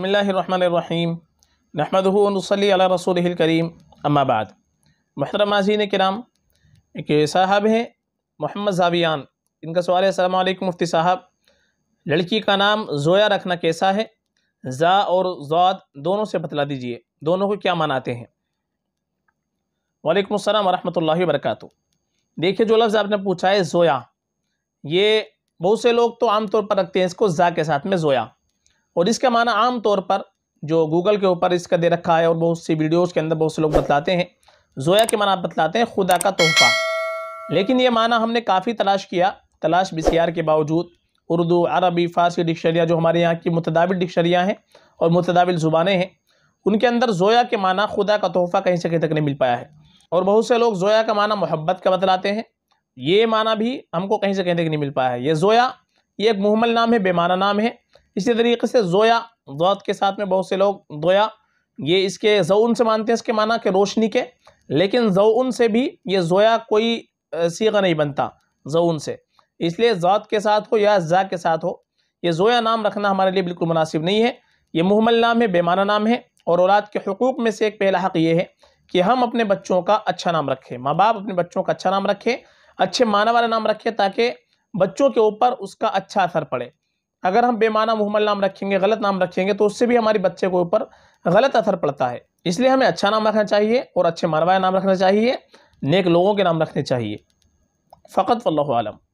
बसमीम नहमदली रसूल करीम अम्माबाद महतरम ने कराम एक साहब हैं मोहम्मद जावियान इनका सवाल है अलैक मुफ्ती साहब लड़की का नाम जोया रखना कैसा है ज़ा और ज़ाद दोनों से बतला दीजिए दोनों को क्या मनाते हैं वालेकुम अस्सलाम वरक देखिए जो लफ्ज़ आपने पूछा है जोया ये बहुत से लोग तो आमतौर पर रखते हैं इसको ज़ा के साथ में जोया और इसका माना आम तौर पर जो गूगल के ऊपर इसका दे रखा है और बहुत सी वीडियोज़ के अंदर बहुत से लोग बतलाते हैं जोया के माना बतलाते हैं खुदा का तोहफा लेकिन ये माना हमने काफ़ी तलाश किया तलाश बसियार के बावजूद उर्दू अरबी फ़ारसी डिक्शनरियाँ जो हमारे यहाँ की मुतदाविल डिक्शनरियाँ हैं और मुतदाविल ज़ुबानें हैं उनके अंदर जोया के माना खुदा का तोहफ़ा कहीं से कहीं तक नहीं मिल पाया है और बहुत से लोग जोया का माना मोहब्बत का बतलाते हैं ये माना भी हमको कहीं से कहीं तक नहीं मिल पाया है ये जोया ये एक मुहमल नाम है बेमाना नाम है इसी तरीके से जोया दौत के साथ में बहुत से लोग दोया ये इसके जऊन से मानते हैं इसके माना कि रोशनी के लेकिन जऊन से भी ये जोया कोई सीगा नहीं बनता जऊन से इसलिए जौत के साथ हो या जा के साथ हो ये जोया नाम रखना हमारे लिए बिल्कुल मुनासिब नहीं है ये मुहमल नाम है बेमाना नाम है और औलाद के हकूक़ में से एक पहला हक़ ये है कि हम अपने बच्चों का अच्छा नाम रखें माँ बाप अपने बच्चों का अच्छा नाम रखें अच्छे माना वाला नाम रखें ताकि बच्चों के ऊपर उसका अच्छा असर पड़े अगर हम बेमाना मुहमल नाम रखेंगे गलत नाम रखेंगे तो उससे भी हमारे बच्चे के ऊपर गलत असर पड़ता है इसलिए हमें अच्छा नाम रखना चाहिए और अच्छे मानवाय नाम रखना चाहिए नेक लोगों के नाम रखने चाहिए फ़कत वल्लम